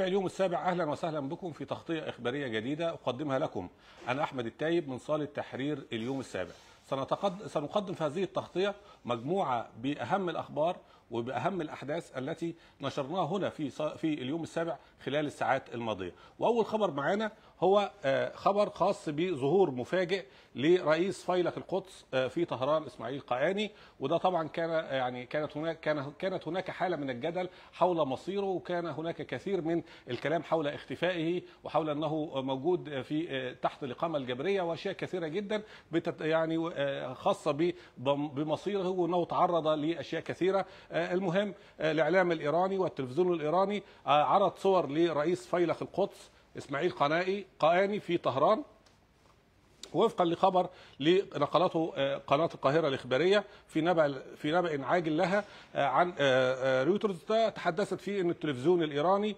في اليوم السابع اهلا وسهلا بكم في تغطيه اخباريه جديده اقدمها لكم انا احمد التايب من صاله تحرير اليوم السابع سنقدم في هذه التغطيه مجموعه باهم الاخبار وباهم الاحداث التي نشرناها هنا في في اليوم السابع خلال الساعات الماضيه واول خبر معانا هو آه، خبر خاص بظهور مفاجئ لرئيس فيلق القدس آه، في طهران اسماعيل قعاني وده طبعا كان آه، يعني كانت هناك كان كانت هناك حاله من الجدل حول مصيره وكان هناك كثير من الكلام حول اختفائه وحول انه موجود في تحت الاقامه الجبريه واشياء كثيره جدا يعني خاصه بمصيره وانه تعرض لاشياء كثيره آه، المهم آه، الاعلام الايراني والتلفزيون الايراني آه، عرض صور لرئيس فيلق القدس اسماعيل قنائي قاني في طهران وفقا لخبر لنقلته قناه القاهره الاخباريه في نبأ في نبأ عاجل لها عن رويترز تحدثت فيه ان التلفزيون الايراني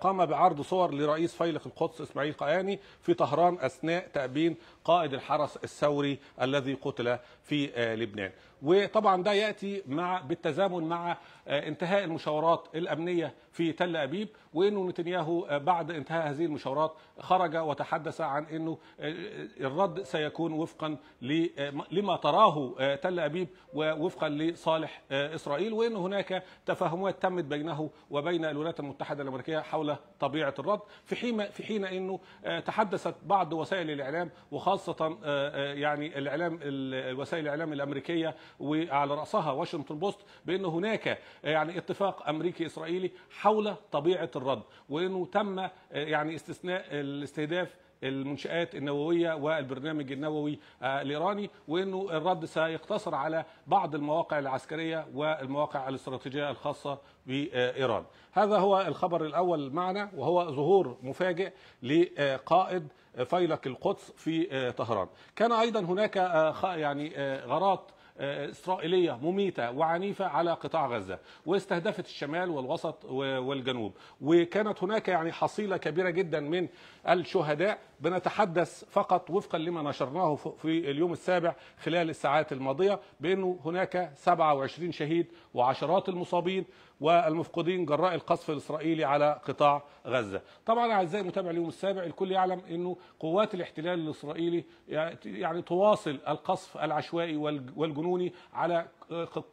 قام بعرض صور لرئيس فيلق القدس اسماعيل قاني في طهران اثناء تأبين قائد الحرس الثوري الذي قتل في لبنان. وطبعا ده ياتي مع بالتزامن مع آه، انتهاء المشاورات الامنيه في تل ابيب وانه نتنياهو آه، بعد انتهاء هذه المشاورات خرج وتحدث عن انه آه، الرد سيكون وفقا لما تراه تل ابيب ووفقا لصالح اسرائيل وان هناك تفاهمات تمت بينه وبين الولايات المتحده الامريكيه حول طبيعه الرد في حين في حين انه تحدثت بعض وسائل الاعلام وخاصه يعني الاعلام وسائل الاعلام الامريكيه وعلى راسها واشنطن بوست بان هناك آه، يعني اتفاق امريكي اسرائيلي حول طبيعه الرد وانه تم آه، يعني استثناء الاستهداف المنشآت النووية والبرنامج النووي آه، الإيراني وأنه الرد سيقتصر على بعض المواقع العسكرية والمواقع الاستراتيجية الخاصة بإيران هذا هو الخبر الأول معنا وهو ظهور مفاجئ لقائد فيلك القدس في طهران كان أيضا هناك يعني غارات اسرائيليه مميته وعنيفه على قطاع غزه واستهدفت الشمال والوسط والجنوب وكانت هناك يعني حصيله كبيره جدا من الشهداء بنتحدث فقط وفقا لما نشرناه في اليوم السابع خلال الساعات الماضيه بانه هناك 27 شهيد وعشرات المصابين والمفقودين جراء القصف الاسرائيلي على قطاع غزه. طبعا اعزائي متابع اليوم السابع الكل يعلم انه قوات الاحتلال الاسرائيلي يعني تواصل القصف العشوائي والجنوني على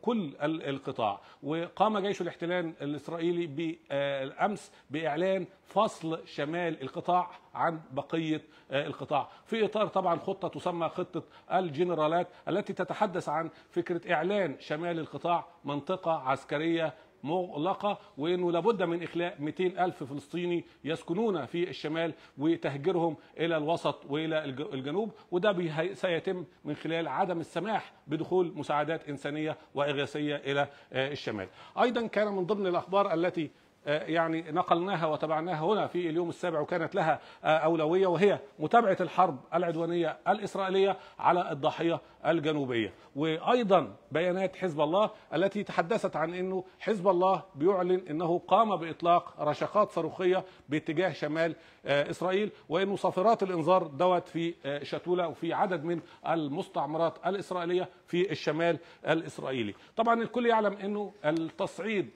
كل القطاع وقام جيش الاحتلال الاسرائيلي بالامس باعلان فصل شمال القطاع عن بقيه آه، القطاع في اطار طبعا خطه تسمى خطه الجنرالات التي تتحدث عن فكره اعلان شمال القطاع منطقه عسكريه مغلقه وانه لابد من اخلاء 200 الف فلسطيني يسكنون في الشمال وتهجيرهم الى الوسط والى الجنوب وده سيتم من خلال عدم السماح بدخول مساعدات انسانيه واغاثيه الى آه، الشمال. ايضا كان من ضمن الاخبار التي آه، يعني نقلناها وتبعناها هنا في اليوم السابع وكانت لها آه، أولوية وهي متابعة الحرب العدوانية الإسرائيلية على الضاحية الجنوبية وأيضا بيانات حزب الله التي تحدثت عن أنه حزب الله بيعلن أنه قام بإطلاق رشقات صاروخية باتجاه شمال آه، إسرائيل وأنه صافرات الإنذار دوت في شتولة وفي عدد من المستعمرات الإسرائيلية في الشمال الإسرائيلي طبعا الكل يعلم أنه التصعيد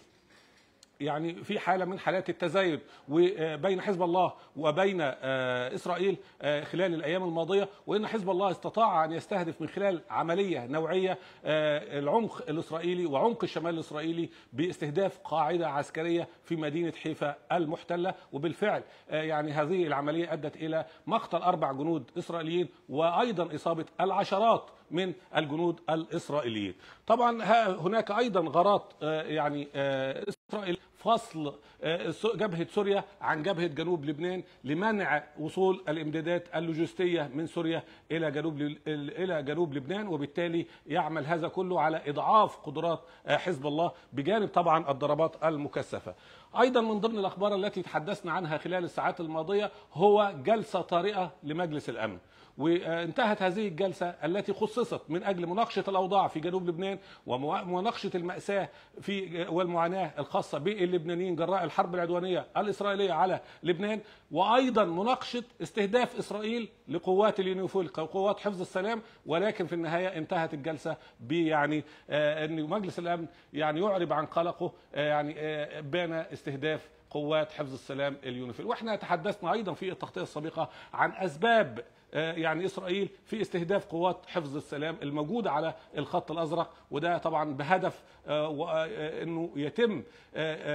يعني في حاله من حالات التزايد بين حزب الله وبين آه، اسرائيل آه، خلال الايام الماضيه وان حزب الله استطاع ان يستهدف من خلال عمليه نوعيه آه، العمق الاسرائيلي وعمق الشمال الاسرائيلي باستهداف قاعده عسكريه في مدينه حيفا المحتله وبالفعل يعني هذه العمليه ادت الى مقتل اربع جنود اسرائيليين وايضا اصابه العشرات من الجنود الإسرائيليين طبعا هناك أيضا غارات آه، يعني آه، إسرائيل فصل آه، جبهة سوريا عن جبهة جنوب لبنان لمنع وصول الامدادات اللوجستية من سوريا إلى جنوب إلى جنوب لبنان وبالتالي يعمل هذا كله على إضعاف قدرات حزب الله بجانب طبعا الضربات المكثفة. أيضا من ضمن الأخبار التي تحدثنا عنها خلال الساعات الماضية هو جلسة طارئة لمجلس الأمن وانتهت هذه الجلسة التي خصصت من أجل مناقشة الأوضاع في جنوب لبنان ومناقشة المأساة في والمعاناة الخاصة باللبنانيين جراء الحرب العدوانية الإسرائيلية على لبنان وأيضا مناقشة استهداف إسرائيل لقوات اليونيفول قوات حفظ السلام ولكن في النهاية انتهت الجلسة بيعني آه، أن مجلس الأمن يعني يعرب عن قلقه آه، يعني آه، بان استهداف قوات حفظ السلام اليونيفيل واحنا تحدثنا ايضا في التغطيه السابقه عن اسباب آه، يعني اسرائيل في استهداف قوات حفظ السلام الموجوده على الخط الازرق وده طبعا بهدف آه، آه، انه يتم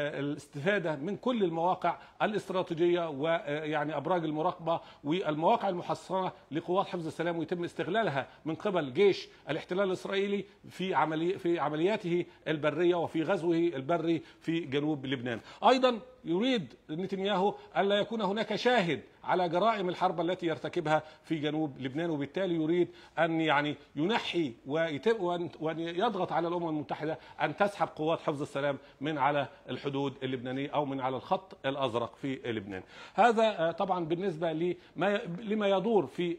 الاستفاده من كل المواقع الاستراتيجيه ويعني ابراج المراقبه والمواقع المحصنه لقوات حفظ السلام ويتم استغلالها من قبل جيش الاحتلال الاسرائيلي في عملي في عملياته البريه وفي غزوه البري في جنوب لبنان ايضا يريد نتنياهو ألا يكون هناك شاهد على جرائم الحرب التي يرتكبها في جنوب لبنان وبالتالي يريد أن يعني ينحي وأن يضغط على الأمم المتحدة أن تسحب قوات حفظ السلام من على الحدود اللبنانية أو من على الخط الأزرق في لبنان هذا آه، طبعا بالنسبة لما لما يدور في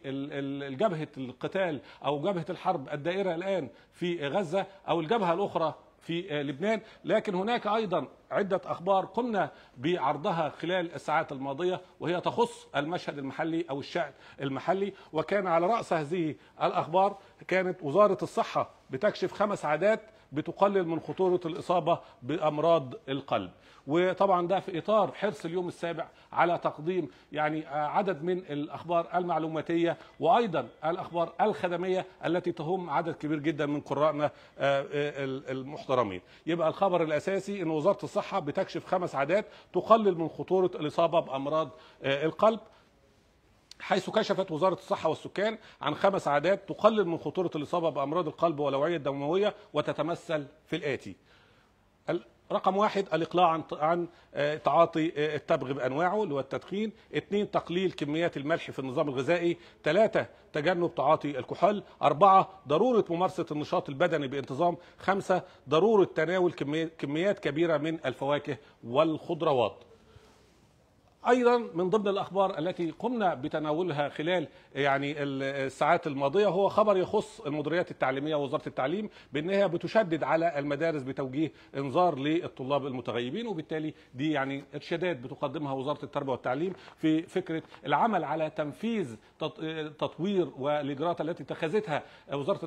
جبهة القتال أو جبهة الحرب الدائرة الآن في غزة أو الجبهة الأخرى في آه، لبنان لكن هناك أيضا عدة أخبار قمنا بعرضها خلال الساعات الماضية وهي تخص المشهد المحلي أو الشعب المحلي وكان على رأس هذه الأخبار كانت وزارة الصحة بتكشف خمس عادات بتقلل من خطوره الاصابه بامراض القلب وطبعا ده في اطار حرص اليوم السابع على تقديم يعني عدد من الاخبار المعلوماتيه وايضا الاخبار الخدميه التي تهم عدد كبير جدا من قرائنا آه، آه، المحترمين يبقى الخبر الاساسي ان وزاره الصحه بتكشف خمس عادات تقلل من خطوره الاصابه بامراض آه، القلب حيث كشفت وزارة الصحة والسكان عن خمس عادات تقلل من خطورة الإصابة بأمراض القلب والأوعية الدموية وتتمثل في الآتي رقم واحد الإقلاع عن عن آه، تعاطي آه، التبغ بأنواعه اللي هو التدخين اثنين تقليل كميات الملح في النظام الغذائي ثلاثة تجنب تعاطي الكحول أربعة ضرورة ممارسة النشاط البدني بانتظام خمسة ضرورة تناول كميات كبيرة من الفواكه والخضروات ايضا من ضمن الاخبار التي قمنا بتناولها خلال يعني الساعات الماضيه هو خبر يخص المديريات التعليميه ووزاره التعليم بانها بتشدد على المدارس بتوجيه انذار للطلاب المتغيبين وبالتالي دي يعني ارشادات بتقدمها وزاره التربيه والتعليم في فكره العمل على تنفيذ تطوير والاجراءات التي اتخذتها وزاره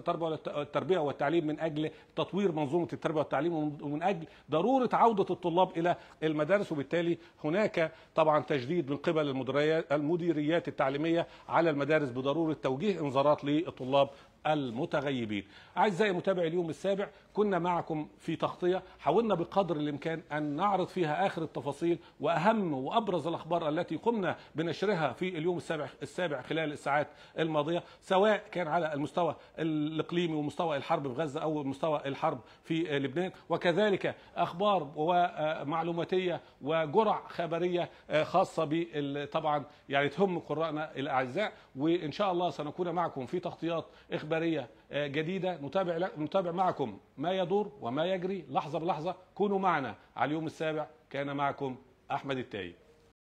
التربيه والتعليم من اجل تطوير منظومه التربيه والتعليم ومن اجل ضروره عوده الطلاب الى المدارس وبالتالي هناك طبعا تجديد من قبل المديريات التعليميه على المدارس بضروره توجيه انذارات للطلاب المتغيبين أعزائي متابعي اليوم السابع كنا معكم في تغطية حاولنا بقدر الإمكان أن نعرض فيها آخر التفاصيل وأهم وأبرز الأخبار التي قمنا بنشرها في اليوم السابع, السابع خلال الساعات الماضية سواء كان على المستوى الإقليمي ومستوى الحرب في غزة أو مستوى الحرب في لبنان وكذلك أخبار ومعلوماتية وجرع خبرية آه، خاصة طبعا يعني تهم قراءنا الأعزاء وإن شاء الله سنكون معكم في تغطيات إخبار استخباريه آه، جديده نتابع نتابع معكم ما يدور وما يجري لحظه بلحظه كونوا معنا على اليوم السابع كان معكم احمد التايب